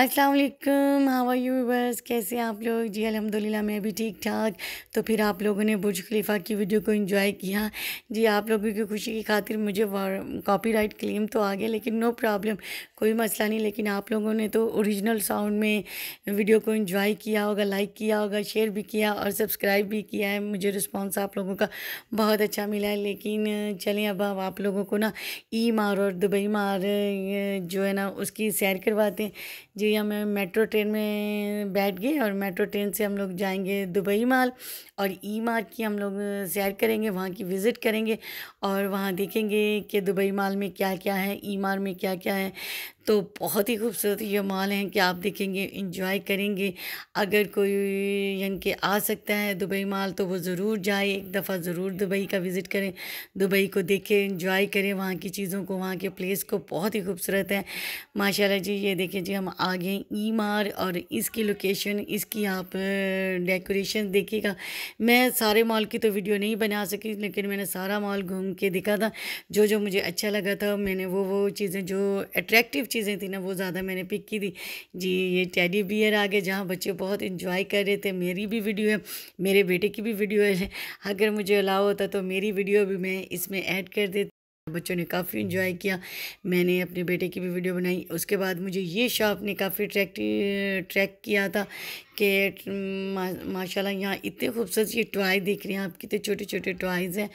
अस्सलाम वालेकुम you yours कैसे आप लोग जी अल्हम्दुलिल्लाह मैं भी ठीक ठाक तो फिर आप लोगों ने बुर्ज खलीफा की वीडियो को एंजॉय किया जी आप लोगों की खुशी की खातिर मुझे कॉपीराइट क्लेम तो आ गया लेकिन नो प्रॉब्लम कोई मसला नहीं लेकिन आप लोगों ने तो ओरिजिनल साउंड में वीडियो को एंजॉय किया होगा लाइक किया होगा शेयर भी किया और सब्सक्राइब भी किया है मुझे रिस्पॉन्स आप लोगों का बहुत अच्छा मिला है लेकिन चलें अब आप लोगों को ना ई मार और दुबई मार जो है ना उसकी सैर करवाते हैं जी लिए हमें मेट्रो ट्रेन में बैठ गए और मेट्रो ट्रेन से हम लोग जाएंगे दुबई माल और ई मार्ट की हम लोग सैर करेंगे वहाँ की विज़िट करेंगे और वहाँ देखेंगे कि दुबई माल में क्या क्या है ई मार में क्या क्या है तो बहुत ही खूबसूरत ये मॉल हैं कि आप देखेंगे इंजॉय करेंगे अगर कोई यानी कि आ सकता है दुबई मॉल तो वो ज़रूर जाए एक दफ़ा ज़रूर दुबई का विज़िट करें दुबई को देखें इंजॉय करें वहाँ की चीज़ों को वहाँ के प्लेस को बहुत ही खूबसूरत है माशाल्लाह जी ये देखें जी हम आ गए ई मार और इसकी लोकेशन इसकी आप डेकोरेशन देखिएगा मैं सारे मॉल की तो वीडियो नहीं बना सकी लेकिन मैंने सारा मॉल घूम के देखा था जो जो मुझे अच्छा लगा था मैंने वो वो चीज़ें जो अट्रैक्टिव चीज़ें थी ना वो ज़्यादा मैंने पिक की थी जी ये टैडी बियर आ गए जहाँ बच्चे बहुत इंजॉय कर रहे थे मेरी भी वीडियो है मेरे बेटे की भी वीडियो है अगर मुझे अलाव होता तो मेरी वीडियो भी मैं इसमें ऐड कर देती बच्चों ने काफ़ी इन्जॉय किया मैंने अपने बेटे की भी वीडियो बनाई उसके बाद मुझे ये शॉप ने काफ़ी ट्रैक ट्रैक किया था कि माशाल्लाह यहाँ इतने खूबसूरत ये टॉय देख रहे हैं आप कितने छोटे छोटे टॉयज़ हैं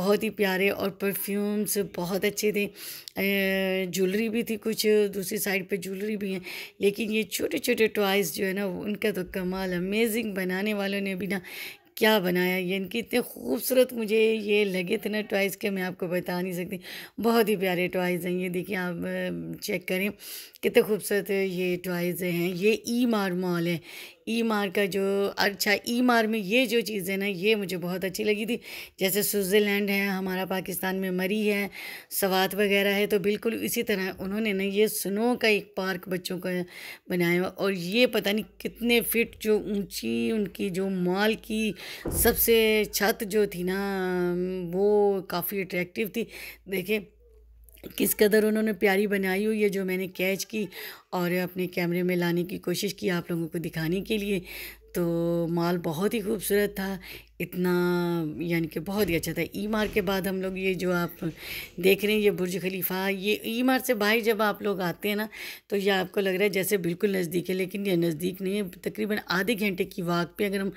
बहुत ही प्यारे और परफ्यूम्स बहुत अच्छे थे ज्वेलरी भी थी कुछ दूसरी साइड पे ज्वेलरी भी हैं लेकिन ये छोटे छोटे टॉयज़ जो है ना उनका तो कमाल अमेजिंग बनाने वालों ने भी ना क्या बनाया ये इनके इतने खूबसूरत मुझे ये लगे थे ना टॉयज़ के मैं आपको बता नहीं सकती बहुत ही प्यारे टॉयज़ हैं ये देखिए आप चेक करें कितने खूबसूरत ये टॉयज़ हैं ये ई मार मॉल है ई मार का जो अच्छा ई मार में ये जो चीज़ें ना ये मुझे बहुत अच्छी लगी थी जैसे स्विट्ज़रलैंड है हमारा पाकिस्तान में मरी है सवात वगैरह है तो बिल्कुल इसी तरह उन्होंने ना ये स्नो का एक पार्क बच्चों का बनाया और ये पता नहीं कितने फिट जो ऊंची उनकी जो मॉल की सबसे छत जो थी ना वो काफ़ी अट्रैक्टिव थी देखें किस कदर उन्होंने प्यारी बनाई हुई है जो मैंने कैच की और अपने कैमरे में लाने की कोशिश की आप लोगों को दिखाने के लिए तो माल बहुत ही खूबसूरत था इतना यानी कि बहुत ही अच्छा था ईमार के बाद हम लोग ये जो आप देख रहे हैं ये बुर्ज खलीफा ये ईमार से बाहर जब आप लोग आते हैं ना तो ये आपको लग रहा है जैसे बिल्कुल नज़दीक है लेकिन ये नज़दीक नहीं है तकरीबन आधे घंटे की वाक पे अगर हम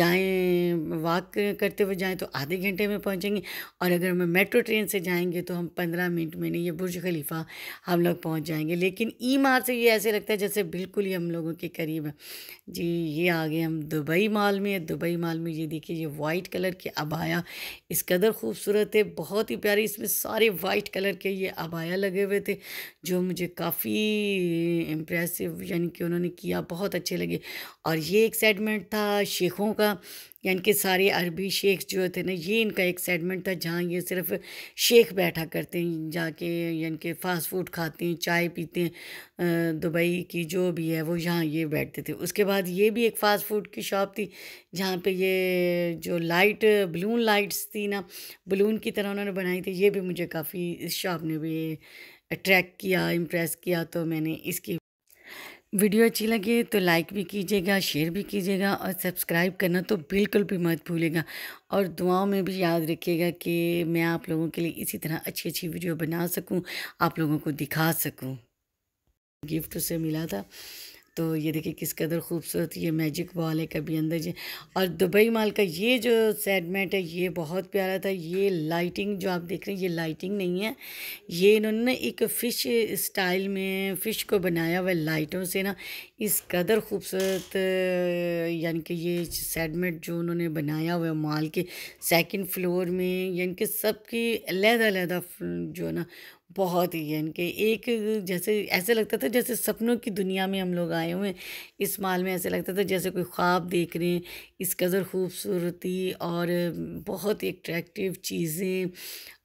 जाएँ वाक करते हुए जाएँ तो आधे घंटे में पहुँचेंगे और अगर हम मेट्रो ट्रेन से जाएँगे तो हम पंद्रह मिनट में नहीं ये बुर्ज खलीफा हम लोग पहुँच जाएँगे लेकिन मार से ये ऐसे लगता है जैसे बिल्कुल ही हम लोगों के करीब है जी ये आ गए हम दुबई मॉल में दुबई मॉल में ये देखिए देखिए ये वाइट कलर की अबाया इस कदर खूबसूरत है बहुत ही प्यारी इसमें सारे वाइट कलर के ये अबाया लगे हुए थे जो मुझे काफ़ी इम्प्रेसिव यानी कि उन्होंने किया बहुत अच्छे लगे और ये एक सेगमेंट था शेखों का यानी कि सारे अरबी शेख जो थे ना ये इनका एक सेगमेंट था जहाँ ये सिर्फ शेख बैठा करते हैं जाके यानी कि फ़ास्ट फूड खाते हैं चाय पीते हैं दुबई की जो भी है वो यहाँ ये बैठते थे उसके बाद ये भी एक फ़ास्ट फूड की शॉप थी जहाँ पे ये जो लाइट बलून लाइट्स थी ना बलून की तरह उन्होंने बनाई थी ये भी मुझे काफ़ी इस शॉप ने भी अट्रैक्ट किया इम्प्रेस किया तो मैंने इसकी वीडियो अच्छी लगे तो लाइक भी कीजिएगा शेयर भी कीजिएगा और सब्सक्राइब करना तो बिल्कुल भी मत भूलेगा और दुआओं में भी याद रखिएगा कि मैं आप लोगों के लिए इसी तरह अच्छी अच्छी वीडियो बना सकूं आप लोगों को दिखा सकूं गिफ्ट उसे मिला था तो ये देखिए किस कदर खूबसूरत ये मैजिक बॉल है कभी अंदर जी और दुबई माल का ये जो सेगमेंट है ये बहुत प्यारा था ये लाइटिंग जो आप देख रहे हैं ये लाइटिंग नहीं है ये इन्होंने एक फ़िश स्टाइल में फ़िश को बनाया हुआ लाइटों से ना इस कदर खूबसूरत यानी कि ये सेगमेंट जो उन्होंने बनाया हुआ माल के सेकेंड फ्लोर में यानी कि सबकी अलहदा अलहदा जो है ना बहुत ही इनके एक जैसे ऐसे लगता था जैसे सपनों की दुनिया में हम लोग आए हुए हैं इस माल में ऐसे लगता था जैसे कोई ख्वाब देख रहे हैं इस कदर खूबसूरती और बहुत ही अट्रैक्टिव चीज़ें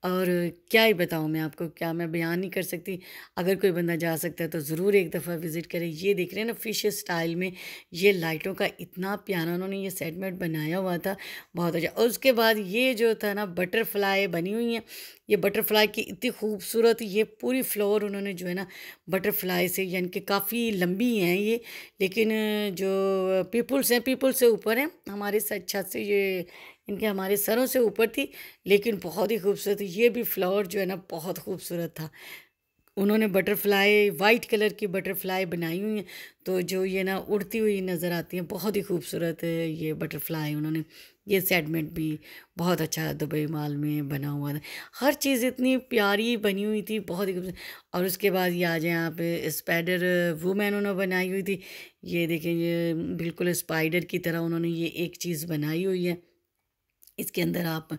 और क्या ही बताऊँ मैं आपको क्या मैं बयान नहीं कर सकती अगर कोई बंदा जा सकता है तो ज़रूर एक दफ़ा विज़िट करें ये देख रहे हैं ना फिश स्टाइल में ये लाइटों का इतना प्यारा उन्होंने ये सेटमेंट बनाया हुआ था बहुत अच्छा और उसके बाद ये जो था ना बटरफ्लाई बनी हुई हैं ये बटरफ्लाई की इतनी खूबसूरत ये पूरी फ्लोर उन्होंने जो है ना बटरफ्लाई से यानी कि काफ़ी लंबी हैं ये लेकिन जो पीपल्स हैं पीपल से ऊपर हैं हमारे से अच्छा से ये इनके हमारे सरों से ऊपर थी लेकिन बहुत ही खूबसूरत ये भी फ्लावर जो है ना बहुत खूबसूरत था उन्होंने बटरफ्लाई वाइट कलर की बटरफ्लाई बनाई हुई हैं तो जो ये ना उड़ती हुई नज़र आती हैं बहुत ही खूबसूरत है ये बटरफ्लाई उन्होंने ये सेगमेंट भी बहुत अच्छा दुबई माल में बना हुआ था हर चीज़ इतनी प्यारी बनी हुई थी बहुत ही खूबसूरत और उसके बाद ये आ जाए आप स्पाइडर वूमेन उन्होंने बनाई हुई थी ये देखें ये बिल्कुल स्पाइडर की तरह उन्होंने ये एक चीज़ बनाई हुई है इसके अंदर आप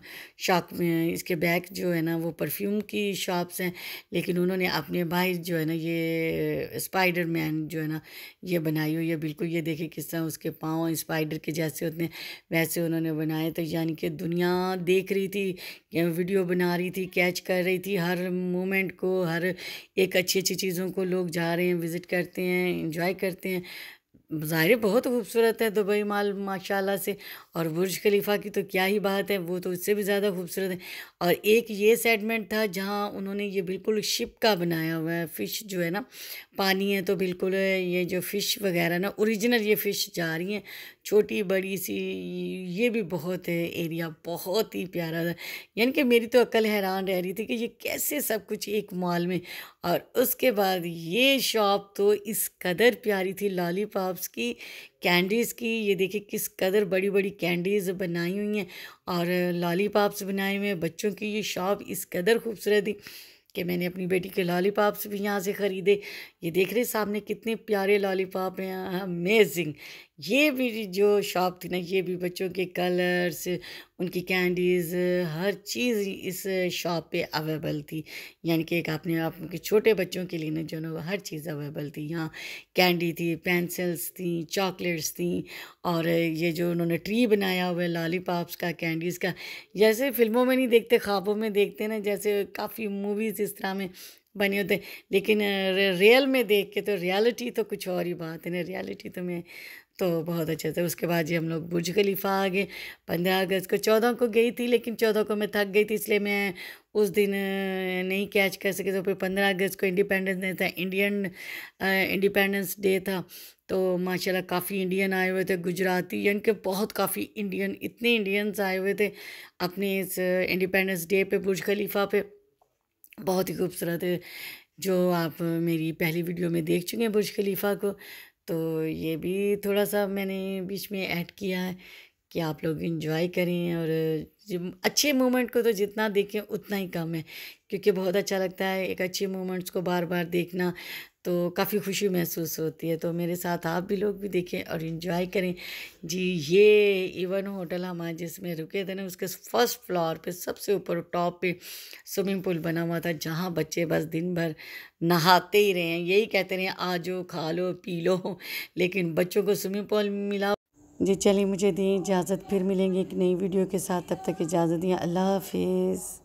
शॉप इसके बैक जो है ना वो परफ्यूम की शॉप्स हैं लेकिन उन्होंने अपने भाई जो है ना ये स्पाइडर मैन जो है ना ये बनाई हुई है बिल्कुल ये देखे किस तरह उसके पाँव स्पाइडर के जैसे होते हैं वैसे उन्होंने बनाए तो यानी कि दुनिया देख रही थी वीडियो बना रही थी कैच कर रही थी हर मोमेंट को हर एक अच्छी अच्छी चीज़ों को लोग जा रहे हैं विज़िट करते हैं इंजॉय करते हैं ज़ाहिर बहुत खूबसूरत है दुबई माल माशाल्लाह से और बुर्ज खलीफा की तो क्या ही बात है वो तो उससे भी ज़्यादा खूबसूरत है और एक ये सेगमेंट था जहाँ उन्होंने ये बिल्कुल शिप का बनाया हुआ है फ़िश जो है ना पानी है तो बिल्कुल ये जो फ़िश वगैरह ना ओरिजिनल ये फ़िश जा रही हैं छोटी बड़ी सी ये भी बहुत है एरिया बहुत ही प्यारा था यानी कि मेरी तो अक्ल हैरान रह रही थी कि ये कैसे सब कुछ एक मॉल में और उसके बाद ये शॉप तो इस कदर प्यारी थी लॉलीपॉप शॉप्स की कैंडीज़ की ये देखिए किस कदर बड़ी बड़ी कैंडीज़ बनाई हुई हैं और लॉलीपॉप्स बनाए हुए हैं बच्चों की ये शॉप इस कदर खूबसूरत थी कि मैंने अपनी बेटी के लॉलीपॉप्स भी यहाँ से ख़रीदे ये देख रहे सामने कितने प्यारे लॉलीपॉप हैं अमेजिंग ये भी जो शॉप थी ना ये भी बच्चों के कलर्स उनकी कैंडीज़ हर चीज़ इस शॉप पे अवेलेबल थी यानी कि एक आपने आपके छोटे बच्चों के लिए ना जो ना हर चीज़ अवेलेबल थी यहाँ कैंडी थी पेंसिल्स थी चॉकलेट्स थी और ये जो उन्होंने ट्री बनाया हुआ है लॉलीपॉप्स का कैंडीज़ का जैसे फिल्मों में नहीं देखते ख्वाबों में देखते ना जैसे काफ़ी मूवीज़ इस तरह में बने होते लेकिन रियल में देख के तो रियलिटी तो कुछ और ही बात है ना रियलिटी तो मैं तो बहुत अच्छा था उसके बाद जी हम लोग बुर्ज खलीफा आ गए पंद्रह अगस्त को चौदह को गई थी लेकिन चौदह को मैं थक गई थी इसलिए मैं उस दिन नहीं कैच कर सके तो फिर पंद्रह अगस्त को इंडिपेंडेंस डे था इंडियन इंडिपेंडेंस डे था तो माशाल्लाह काफ़ी इंडियन आए हुए थे गुजराती यानी कि बहुत काफ़ी इंडियन इतने इंडियंस आए हुए थे अपने इस इंडिपेंडेंस डे पे बुर्ज खलीफा पे बहुत ही खूबसूरत जो आप मेरी पहली वीडियो में देख चुके हैं बुर्ज खलीफ़ा को तो ये भी थोड़ा सा मैंने बीच में ऐड किया है कि आप लोग इन्जॉय करें और अच्छे मोमेंट को तो जितना देखें उतना ही कम है क्योंकि बहुत अच्छा लगता है एक अच्छे मोमेंट्स को बार बार देखना तो काफ़ी खुशी महसूस होती है तो मेरे साथ आप भी लोग भी देखें और इन्जॉय करें जी ये इवन होटल हमारे जिसमें रुके थे ना उसके फर्स्ट फ्लोर पे सबसे ऊपर टॉप पे स्विमिंग पूल बना हुआ था जहाँ बच्चे बस दिन भर नहाते ही रहे हैं यही कहते रहे आ जाओ खा लो पी लो लेकिन बच्चों को स्विमिंग पूल मिला जी चलिए मुझे दें इजाज़त फिर मिलेंगे एक नई वीडियो के साथ तब तक इजाज़त दें अल्लाह हाफिज़